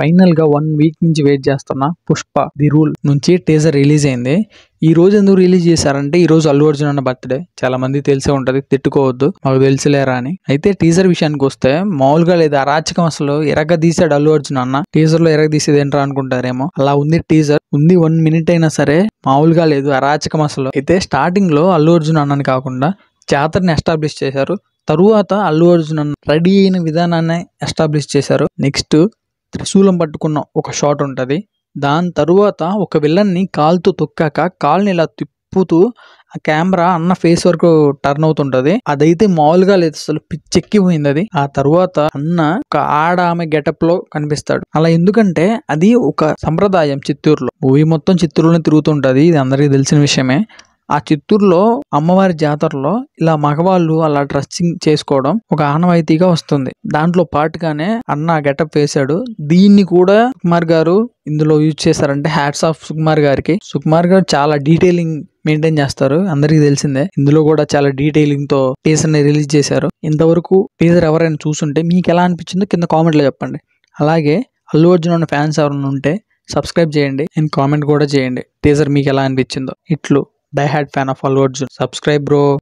Final గా one week నుంచి wait చేస్తున్న పుష్ప ది రూల్ నుంచి టీజర్ రిలీజ్ అయింది ఈ రోజు ఎందుకు రిలీజ్ చేశారంటే ఈ రోజు అల్లు అర్జున్ అన్న బర్త్డే చాలా మంది తెలిసే ఉంటది తిట్టుకోవద్దు మాకు తెలిసిలేరా అని అయితే టీజర్ విషయానికి వస్తే మామూలుగా లేదా అరాచకం అసలు ఎరగ తీసాడు అల్లు అర్జున్ అన్న టీజర్ లో ఎరగ తీసేది ఏంట్రా అనుకుంటారేమో అలా ఉంది టీజర్ ఉంది వన్ మినిట్ అయినా సరే మామూలుగా లేదు అరాచకం అసలు అయితే స్టార్టింగ్ లో అల్లు అర్జున్ అన్నని కాకుండా జాతరని ఎస్టాబ్లిష్ చేశారు తరువాత అల్లు అర్జున్ అన్న రెడీ అయిన విధానాన్ని ఎస్టాబ్లిష్ చేశారు నెక్స్ట్ త్రిశూలం పట్టుకున్న ఒక షాట్ ఉంటుంది దాని తరువాత ఒక విల్లన్ని కాలుతో తొక్కాక కాల్ని ఇలా తిప్పుతూ ఆ కెమెరా అన్న ఫేస్ వరకు టర్న్ అవుతుంటది అదైతే మామూలుగా లేదు అసలు పిచ్చెక్కిపోయింది అది ఆ తర్వాత అన్న ఒక ఆడ ఆమె గెటప్ లో కనిపిస్తాడు అలా ఎందుకంటే అది ఒక సంప్రదాయం చిత్తూరులో మూవీ మొత్తం చిత్తూరులోనే తిరుగుతుంటది ఇది అందరికీ తెలిసిన విషయమే ఆ చిత్తూరులో అమ్మవారి జాతరలో ఇలా మగవాళ్ళు అలా డ్రెస్సింగ్ చేసుకోవడం ఒక ఆనవాయితీగా వస్తుంది దాంట్లో పాటుగానే అన్న గెటప్ వేశాడు దీన్ని కూడా సుకుమార్ గారు ఇందులో యూజ్ చేశారంటే హ్యాట్స్ ఆఫ్ సుకుమార్ గారికి సుకుమార్ గారు చాలా డీటెయిలింగ్ మెయింటైన్ చేస్తారు అందరికీ తెలిసిందే ఇందులో కూడా చాలా డీటెయిలింగ్ తో టీజర్ ని రిలీజ్ చేశారు ఇంతవరకు టీజర్ ఎవరైనా చూసుంటే మీకు ఎలా అనిపించిందో కింద కామెంట్లో చెప్పండి అలాగే అల్లు అర్జున్ ఉన్న ఫ్యాన్స్ ఎవరైనా ఉంటే సబ్స్క్రైబ్ చేయండి అండ్ కామెంట్ కూడా చేయండి టీజర్ మీకు ఎలా అనిపించిందో ఇట్లు Die hard fan of Allu Subscribe, bro.